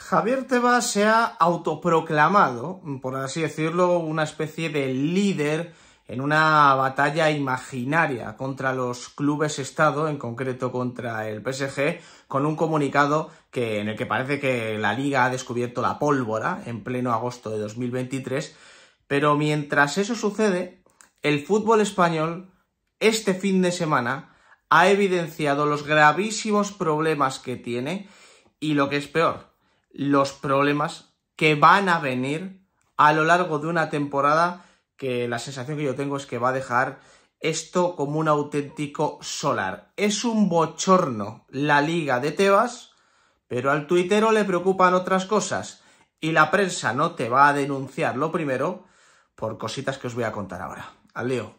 Javier Tebas se ha autoproclamado, por así decirlo, una especie de líder en una batalla imaginaria contra los clubes Estado, en concreto contra el PSG, con un comunicado en el que parece que la liga ha descubierto la pólvora en pleno agosto de 2023. Pero mientras eso sucede, el fútbol español este fin de semana ha evidenciado los gravísimos problemas que tiene y lo que es peor, los problemas que van a venir a lo largo de una temporada que la sensación que yo tengo es que va a dejar esto como un auténtico solar. Es un bochorno la liga de Tebas, pero al tuitero le preocupan otras cosas y la prensa no te va a denunciar lo primero por cositas que os voy a contar ahora. Al lío.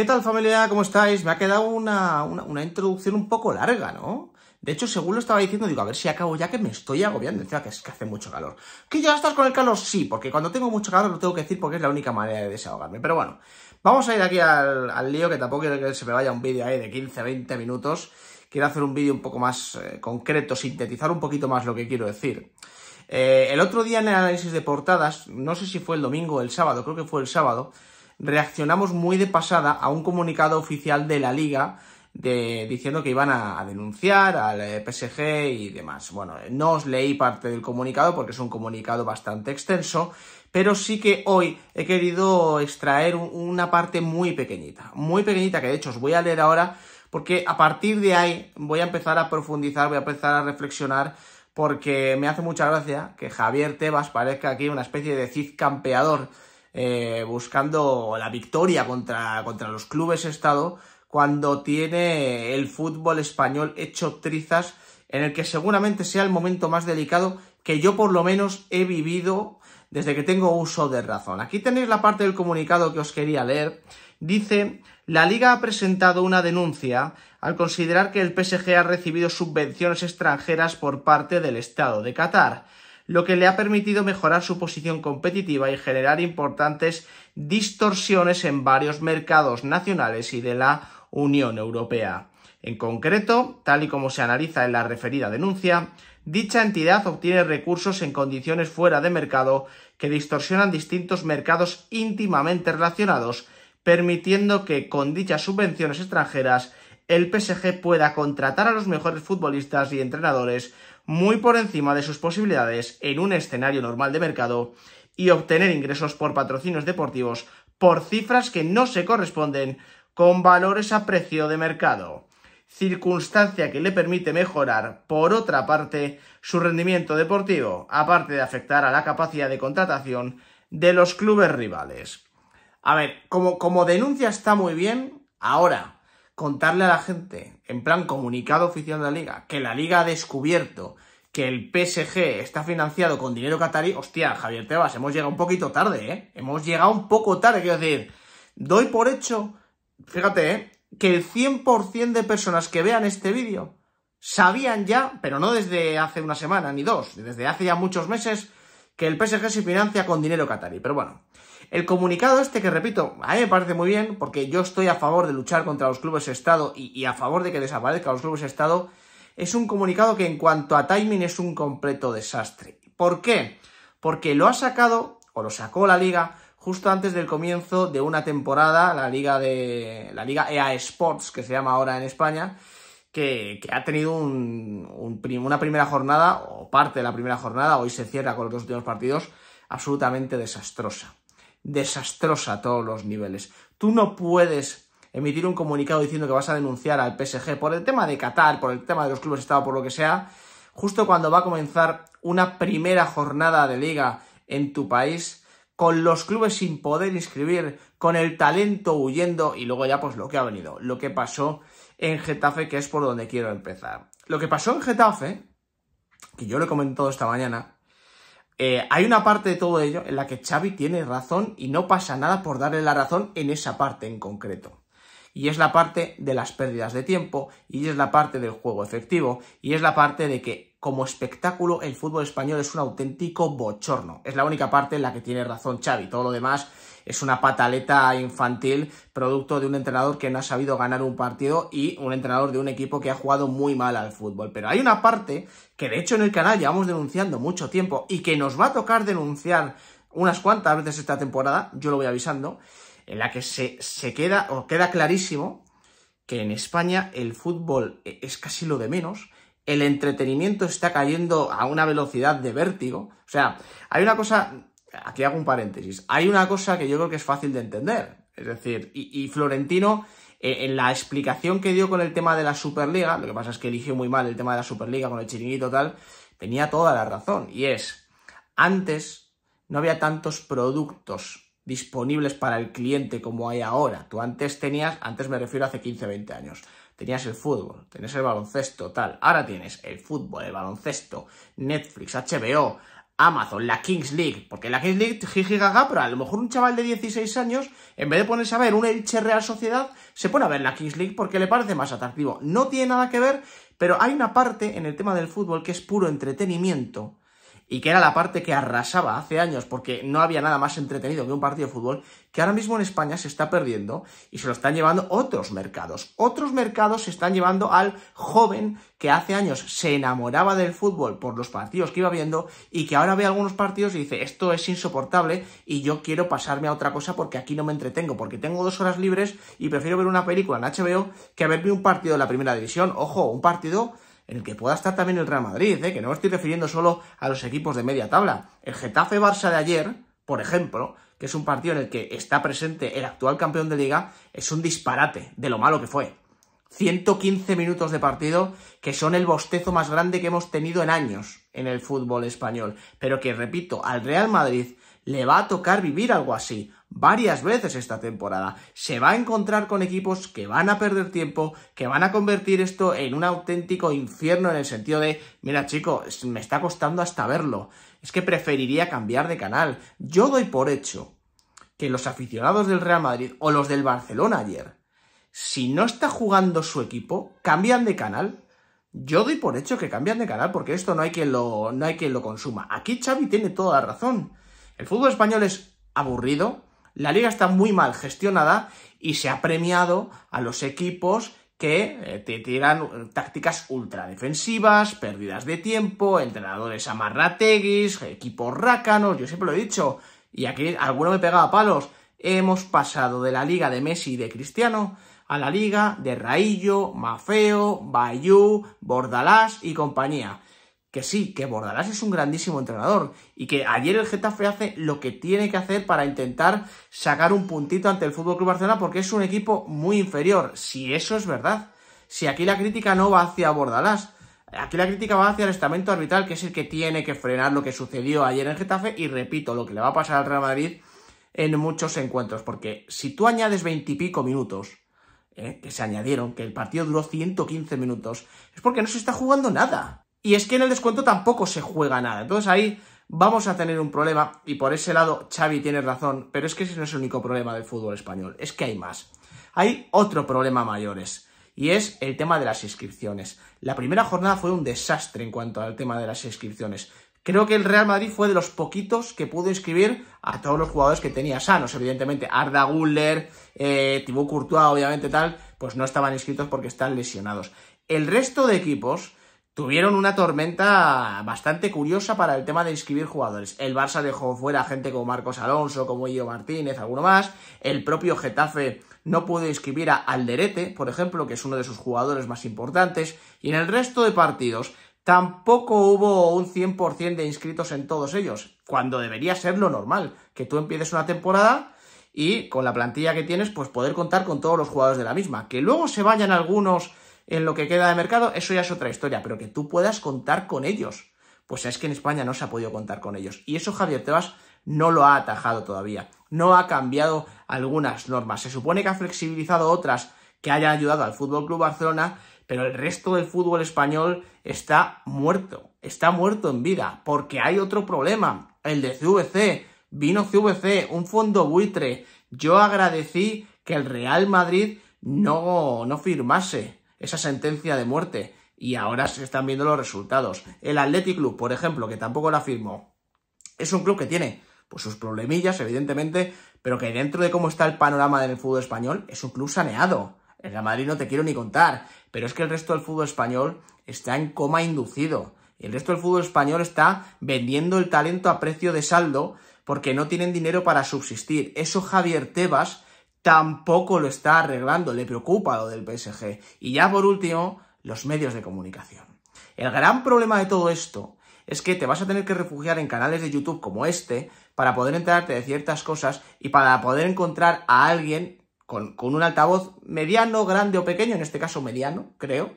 ¿Qué tal familia? ¿Cómo estáis? Me ha quedado una, introducción un poco larga, ¿no? De hecho, según lo estaba diciendo, digo, a ver si acabo ya que me estoy agobiando. Encima que es que hace mucho calor. ¿Que ya estás con el calor? Sí, porque cuando tengo mucho calor lo tengo que decir porque es la única manera de desahogarme. Pero bueno, vamos a ir aquí al, lío, que tampoco quiero que se me vaya un vídeo ahí de 15, 20 minutos. Quiero hacer un vídeo un poco más eh, concreto, sintetizar un poquito más lo que quiero decir. Eh, el otro día en el análisis de portadas, no sé si fue el domingo o el sábado, creo que fue el sábado, reaccionamos muy de pasada a un comunicado oficial de la liga diciendo que iban a, denunciar al eh, PSG y demás. Bueno, eh, no os leí parte del comunicado porque es un comunicado bastante extenso, pero sí que hoy he querido extraer una parte muy pequeñita, muy pequeñita que de hecho os voy a leer ahora porque a partir de ahí voy a empezar a profundizar, voy a empezar a reflexionar porque me hace mucha gracia que Javier Tebas parezca aquí una especie de Cid campeador eh, buscando la victoria contra, contra los clubes Estado cuando tiene el fútbol español hecho trizas en el que seguramente sea el momento más delicado que yo por lo menos he vivido desde que tengo uso de razón. Aquí tenéis la parte del comunicado que os quería leer. Dice, la liga ha presentado una denuncia al considerar que el PSG ha recibido subvenciones extranjeras por parte del Estado de Qatar lo que le ha permitido mejorar su posición competitiva y generar importantes distorsiones en varios mercados nacionales y de la Unión Europea. En concreto, tal y como se analiza en la referida denuncia, dicha entidad obtiene recursos en condiciones fuera de mercado que distorsionan distintos mercados íntimamente relacionados, permitiendo que con dichas subvenciones extranjeras el PSG pueda contratar a los mejores futbolistas y entrenadores muy por encima de sus posibilidades en un escenario normal de mercado y obtener ingresos por patrocinios deportivos por cifras que no se corresponden con valores a precio de mercado, circunstancia que le permite mejorar, por otra parte, su rendimiento deportivo, aparte de afectar a la capacidad de contratación de los clubes rivales. A ver, como, como denuncia está muy bien, ahora, contarle a la gente, en plan comunicado oficial de la liga, que la liga ha descubierto que el PSG está financiado con dinero catarí, hostia, Javier Tebas, hemos llegado un poquito tarde, ¿eh? Hemos llegado un poco tarde, quiero decir, doy por hecho, fíjate, ¿eh? que el 100% de personas que vean este vídeo sabían ya, pero no desde hace una semana ni dos, desde hace ya muchos meses, que el PSG se financia con dinero catarí. Pero bueno, el comunicado este que repito, a mí me parece muy bien porque yo estoy a favor de luchar contra los clubes Estado y, a favor de que desaparezcan los clubes Estado, es un comunicado que en cuanto a timing es un completo desastre. ¿Por qué? Porque lo ha sacado, o lo sacó la liga, justo antes del comienzo de una temporada, la liga de. la liga EA Sports, que se llama ahora en España, que, ha tenido una primera jornada, o parte de la primera jornada, hoy se cierra con los dos últimos partidos, absolutamente desastrosa desastrosa a todos los niveles. Tú no puedes emitir un comunicado diciendo que vas a denunciar al PSG por el tema de Qatar, por el tema de los clubes de Estado, por lo que sea, justo cuando va a comenzar una primera jornada de liga en tu país, con los clubes sin poder inscribir, con el talento huyendo y luego ya pues lo que ha venido, lo que pasó en Getafe, que es por donde quiero empezar. Lo que pasó en Getafe, que yo lo he comentado esta mañana, eh, hay una parte de todo ello en la que Xavi tiene razón y no pasa nada por darle la razón en esa parte en concreto. Y es la parte de las pérdidas de tiempo, y es la parte del juego efectivo, y es la parte de que como espectáculo el fútbol español es un auténtico bochorno. Es la única parte en la que tiene razón Xavi, todo lo demás es una pataleta infantil producto de un entrenador que no ha sabido ganar un partido y un entrenador de un equipo que ha jugado muy mal al fútbol. Pero hay una parte que de hecho en el canal llevamos denunciando mucho tiempo y que nos va a tocar denunciar unas cuantas veces esta temporada, yo lo voy avisando, en la que se, se queda o queda clarísimo que en España el fútbol e, es casi lo de menos, el entretenimiento está cayendo a una velocidad de vértigo. O sea, hay una cosa aquí hago un paréntesis, hay una cosa que yo creo que es fácil de entender. Es decir, y, Florentino, eh, en la explicación que dio con el tema de la Superliga, lo que pasa es que eligió muy mal el tema de la Superliga con el chiringuito tal, tenía toda la razón. Y es, antes no había tantos productos disponibles para el cliente como hay ahora. Tú antes tenías, antes me refiero a hace 15, 20 años, tenías el fútbol, tenías el baloncesto, tal. Ahora tienes el fútbol, el baloncesto, Netflix, HBO, Amazon, la Kings League, porque la Kings League, gaga, pero a lo mejor un chaval de 16 años, en vez de ponerse a ver un Elche Real Sociedad, se pone a ver la Kings League porque le parece más atractivo. No tiene nada que ver, pero hay una parte en el tema del fútbol que es puro entretenimiento, y que era la parte que arrasaba hace años porque no había nada más entretenido que un partido de fútbol, que ahora mismo en España se está perdiendo y se lo están llevando otros mercados. Otros mercados se están llevando al joven que hace años se enamoraba del fútbol por los partidos que iba viendo y que ahora ve algunos partidos y dice esto es insoportable y yo quiero pasarme a otra cosa porque aquí no me entretengo, porque tengo dos horas libres y prefiero ver una película en HBO que verme un partido de la primera división. Ojo, un partido en el que pueda estar también el Real Madrid, ¿eh? que no me estoy refiriendo solo a los equipos de media tabla. El Getafe Barça de ayer, por ejemplo, que es un partido en el que está presente el actual campeón de liga, es un disparate de lo malo que fue. 115 minutos de partido que son el bostezo más grande que hemos tenido en años en el fútbol español. Pero que, repito, al Real Madrid le va a tocar vivir algo así varias veces esta temporada. Se va a encontrar con equipos que van a perder tiempo, que van a convertir esto en un auténtico infierno en el sentido de, mira chico, me está costando hasta verlo. Es que preferiría cambiar de canal. Yo doy por hecho que los aficionados del Real Madrid o los del Barcelona ayer, si no está jugando su equipo, cambian de canal. Yo doy por hecho que cambian de canal porque esto no hay quien lo, no hay quien lo consuma. Aquí Xavi tiene toda la razón. El fútbol español es aburrido, la liga está muy mal gestionada y se ha premiado a los equipos que eh, te tiran eh, tácticas ultradefensivas, pérdidas de tiempo, entrenadores amarrateguis, equipos rácanos, yo siempre lo he dicho, y aquí alguno me pegaba palos. Hemos pasado de la liga de Messi y de Cristiano a la liga de Raillo, Mafeo, Bayou, Bordalás y compañía que sí, que Bordalás es un grandísimo entrenador y que ayer el Getafe hace lo que tiene que hacer para intentar sacar un puntito ante el Fútbol Club Barcelona porque es un equipo muy inferior, si eso es verdad. Si aquí la crítica no va hacia Bordalás, aquí la crítica va hacia el estamento arbitral, que es el que tiene que frenar lo que sucedió ayer en Getafe y repito, lo que le va a pasar al Real Madrid en muchos encuentros, porque si tú añades veintipico minutos eh, que se añadieron, que el partido duró 115 minutos, es porque no se está jugando nada. Y es que en el descuento tampoco se juega nada. Entonces ahí vamos a tener un problema y por ese lado Xavi tiene razón, pero es que ese no es el único problema del fútbol español, es que hay más. Hay otro problema mayores y es el tema de las inscripciones. La primera jornada fue un desastre en cuanto al tema de las inscripciones. Creo que el Real Madrid fue de los poquitos que pudo inscribir a todos los jugadores que tenía sanos, evidentemente. Arda Guller, eh, Thibaut Courtois, obviamente tal, pues no estaban inscritos porque están lesionados. El resto de equipos tuvieron una tormenta bastante curiosa para el tema de inscribir jugadores. El Barça dejó fuera gente como Marcos Alonso, como Guido Martínez, alguno más. El propio Getafe no pudo inscribir a Alderete, por ejemplo, que es uno de sus jugadores más importantes. Y en el resto de partidos tampoco hubo un 100% de inscritos en todos ellos, cuando debería ser lo normal, que tú empieces una temporada y con la plantilla que tienes, pues poder contar con todos los jugadores de la misma. Que luego se vayan algunos en lo que queda de mercado, eso ya es otra historia, pero que tú puedas contar con ellos. Pues es que en España no se ha podido contar con ellos. Y eso Javier Tebas no lo ha atajado todavía. No ha cambiado algunas normas. Se supone que ha flexibilizado otras que hayan ayudado al Fútbol Club Barcelona, pero el resto del fútbol español está muerto. Está muerto en vida, porque hay otro problema, el de CVC. Vino CVC, un fondo buitre. Yo agradecí que el Real Madrid no, no firmase esa sentencia de muerte y ahora se están viendo los resultados. El Athletic Club, por ejemplo, que tampoco la firmó, es un club que tiene pues sus problemillas, evidentemente, pero que dentro de cómo está el panorama del fútbol español, es un club saneado. El Real Madrid no te quiero ni contar, pero es que el resto del fútbol español está en coma inducido. El resto del fútbol español está vendiendo el talento a precio de saldo porque no tienen dinero para subsistir. Eso Javier Tebas tampoco lo está arreglando, le preocupa lo del PSG. Y ya por último, los medios de comunicación. El gran problema de todo esto es que te vas a tener que refugiar en canales de YouTube como este para poder enterarte de ciertas cosas y para poder encontrar a alguien con, un altavoz mediano, grande o pequeño, en este caso mediano, creo,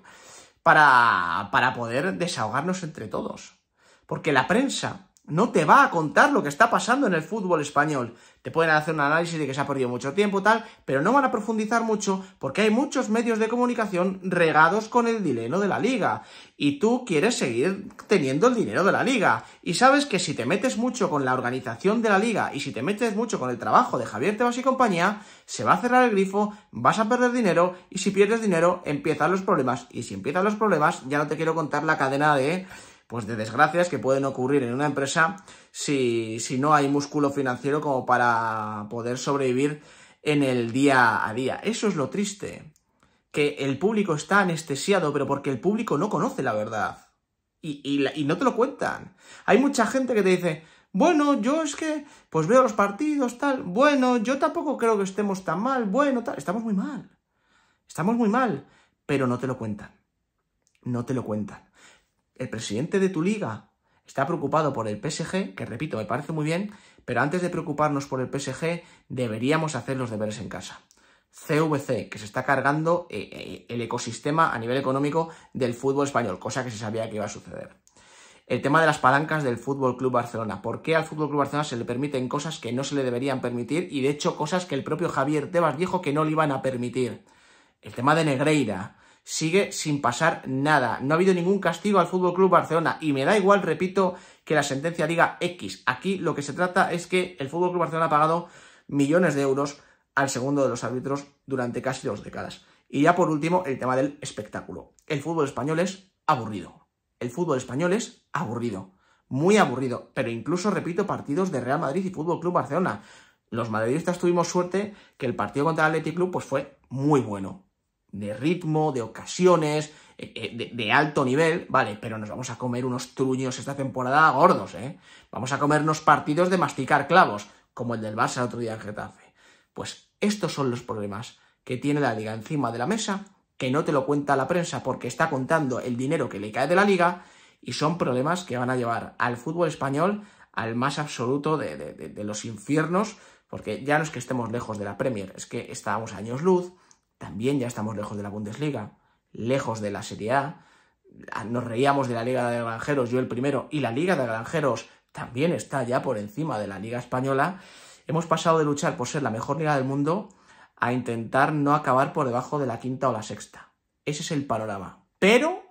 para poder desahogarnos entre todos. Porque la prensa no te va a contar lo que está pasando en el fútbol español. Te pueden hacer un análisis de que se ha perdido mucho tiempo, tal, pero no van a profundizar mucho porque hay muchos medios de comunicación regados con el dileno de la liga. Y tú quieres seguir teniendo el dinero de la liga. Y sabes que si te metes mucho con la organización de la liga y si te metes mucho con el trabajo de Javier Tebas y compañía, se va a cerrar el grifo, vas a perder dinero y si pierdes dinero empiezan los problemas. Y si empiezan los problemas, ya no te quiero contar la cadena de pues de desgracias que pueden ocurrir en una empresa si, si no hay músculo financiero como para poder sobrevivir en el día a día. Eso es lo triste, que el público está anestesiado, pero porque el público no conoce la verdad y, y, y no te lo cuentan. Hay mucha gente que te dice, bueno, yo es que, pues veo los partidos, tal. Bueno, yo tampoco creo que estemos tan mal. Bueno, tal. Estamos muy mal. Estamos muy mal. Pero no te lo cuentan. No te lo cuentan el presidente de tu liga está preocupado por el PSG, que repito, me parece muy bien, pero antes de preocuparnos por el PSG, deberíamos hacer los deberes en casa. CVC, que se está cargando eh, eh, el ecosistema a nivel económico del fútbol español, cosa que se sabía que iba a suceder. El tema de las palancas del Fútbol Club Barcelona. ¿Por qué al Fútbol Club Barcelona se le permiten cosas que no se le deberían permitir y de hecho cosas que el propio Javier Tebas dijo que no le iban a permitir? El tema de Negreira, sigue sin pasar nada. No ha habido ningún castigo al Fútbol Club Barcelona y me da igual, repito, que la sentencia diga X. Aquí lo que se trata es que el Fútbol Club Barcelona ha pagado millones de euros al segundo de los árbitros durante casi dos décadas. Y ya por último, el tema del espectáculo. El fútbol español es aburrido. El fútbol español es aburrido. Muy aburrido. Pero incluso, repito, partidos de Real Madrid y Fútbol Club Barcelona. Los madridistas tuvimos suerte que el partido contra el Athletic Club pues, fue muy bueno de ritmo, de ocasiones, eh, eh, de, alto nivel, vale, pero nos vamos a comer unos truños esta temporada gordos, ¿eh? Vamos a comernos partidos de masticar clavos, como el del Barça el otro día en Getafe. Pues estos son los problemas que tiene la liga encima de la mesa, que no te lo cuenta la prensa porque está contando el dinero que le cae de la liga, y son problemas que van a llevar al fútbol español al más absoluto de, los infiernos, porque ya no es que estemos lejos de la Premier, es que estábamos años luz, también ya estamos lejos de la Bundesliga, lejos de la Serie A. Nos reíamos de la Liga de Granjeros, yo el primero, y la Liga de Granjeros también está ya por encima de la Liga Española. Hemos pasado de luchar por ser la mejor liga del mundo a intentar no acabar por debajo de la quinta o la sexta. Ese es el panorama. Pero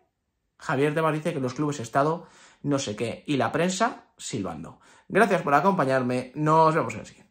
Javier debar dice que los clubes Estado no sé qué y la prensa silbando. Gracias por acompañarme. Nos vemos en el siguiente.